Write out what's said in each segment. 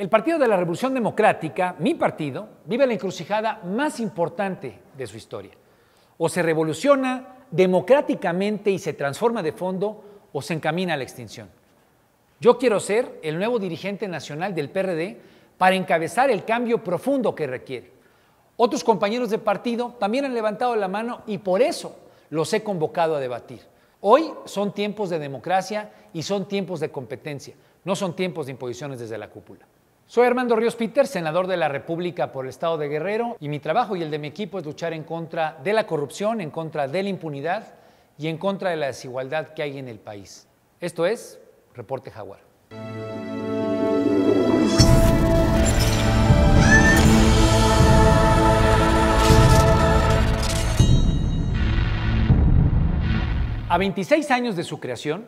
El Partido de la Revolución Democrática, mi partido, vive la encrucijada más importante de su historia. O se revoluciona democráticamente y se transforma de fondo o se encamina a la extinción. Yo quiero ser el nuevo dirigente nacional del PRD para encabezar el cambio profundo que requiere. Otros compañeros de partido también han levantado la mano y por eso los he convocado a debatir. Hoy son tiempos de democracia y son tiempos de competencia, no son tiempos de imposiciones desde la cúpula. Soy Armando Ríos Peter, senador de la República por el Estado de Guerrero, y mi trabajo y el de mi equipo es luchar en contra de la corrupción, en contra de la impunidad y en contra de la desigualdad que hay en el país. Esto es Reporte Jaguar. A 26 años de su creación,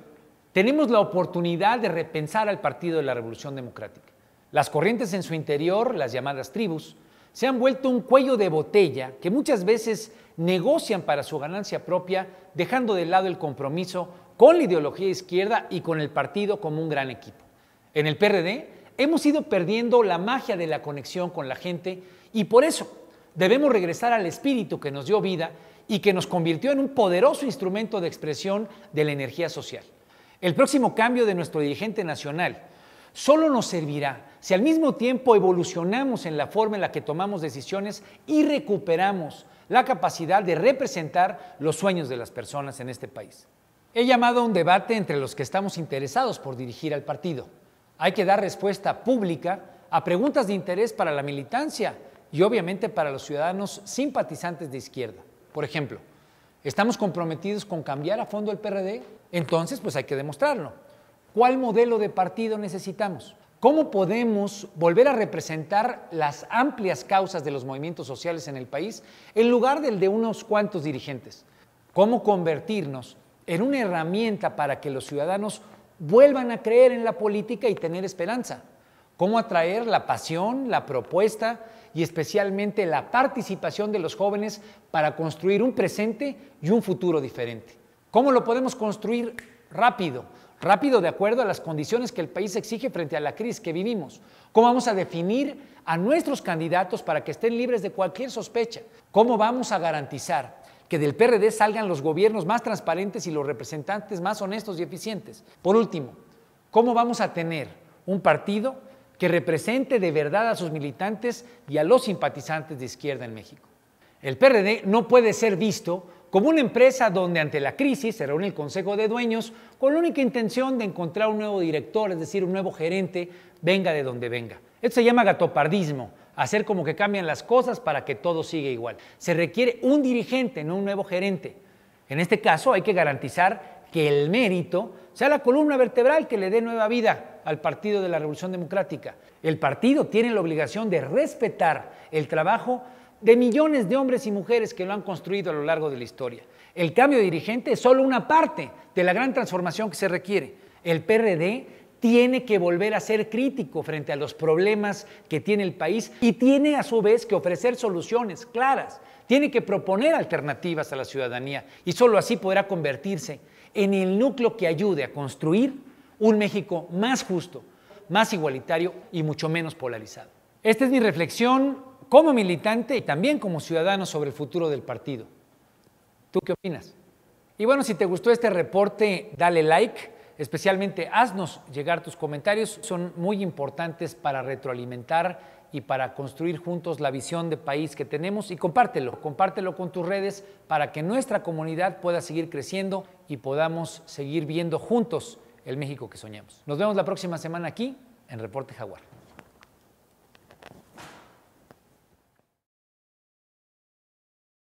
tenemos la oportunidad de repensar al Partido de la Revolución Democrática las corrientes en su interior, las llamadas tribus, se han vuelto un cuello de botella que muchas veces negocian para su ganancia propia, dejando de lado el compromiso con la ideología izquierda y con el partido como un gran equipo. En el PRD hemos ido perdiendo la magia de la conexión con la gente y por eso debemos regresar al espíritu que nos dio vida y que nos convirtió en un poderoso instrumento de expresión de la energía social. El próximo cambio de nuestro dirigente nacional, solo nos servirá si al mismo tiempo evolucionamos en la forma en la que tomamos decisiones y recuperamos la capacidad de representar los sueños de las personas en este país. He llamado a un debate entre los que estamos interesados por dirigir al partido. Hay que dar respuesta pública a preguntas de interés para la militancia y obviamente para los ciudadanos simpatizantes de izquierda. Por ejemplo, ¿estamos comprometidos con cambiar a fondo el PRD? Entonces, pues hay que demostrarlo. ¿Cuál modelo de partido necesitamos? ¿Cómo podemos volver a representar las amplias causas de los movimientos sociales en el país en lugar del de unos cuantos dirigentes? ¿Cómo convertirnos en una herramienta para que los ciudadanos vuelvan a creer en la política y tener esperanza? ¿Cómo atraer la pasión, la propuesta y especialmente la participación de los jóvenes para construir un presente y un futuro diferente? ¿Cómo lo podemos construir rápido? rápido de acuerdo a las condiciones que el país exige frente a la crisis que vivimos. ¿Cómo vamos a definir a nuestros candidatos para que estén libres de cualquier sospecha? ¿Cómo vamos a garantizar que del PRD salgan los gobiernos más transparentes y los representantes más honestos y eficientes? Por último, ¿cómo vamos a tener un partido que represente de verdad a sus militantes y a los simpatizantes de izquierda en México? El PRD no puede ser visto como una empresa donde ante la crisis se reúne el Consejo de Dueños con la única intención de encontrar un nuevo director, es decir, un nuevo gerente, venga de donde venga. Esto se llama gatopardismo, hacer como que cambian las cosas para que todo siga igual. Se requiere un dirigente, no un nuevo gerente. En este caso hay que garantizar que el mérito sea la columna vertebral que le dé nueva vida al Partido de la Revolución Democrática. El partido tiene la obligación de respetar el trabajo de millones de hombres y mujeres que lo han construido a lo largo de la historia. El cambio dirigente es solo una parte de la gran transformación que se requiere. El PRD tiene que volver a ser crítico frente a los problemas que tiene el país y tiene a su vez que ofrecer soluciones claras, tiene que proponer alternativas a la ciudadanía y solo así podrá convertirse en el núcleo que ayude a construir un México más justo, más igualitario y mucho menos polarizado. Esta es mi reflexión como militante y también como ciudadano sobre el futuro del partido. ¿Tú qué opinas? Y bueno, si te gustó este reporte, dale like, especialmente haznos llegar tus comentarios, son muy importantes para retroalimentar y para construir juntos la visión de país que tenemos y compártelo, compártelo con tus redes para que nuestra comunidad pueda seguir creciendo y podamos seguir viendo juntos el México que soñamos. Nos vemos la próxima semana aquí en Reporte Jaguar.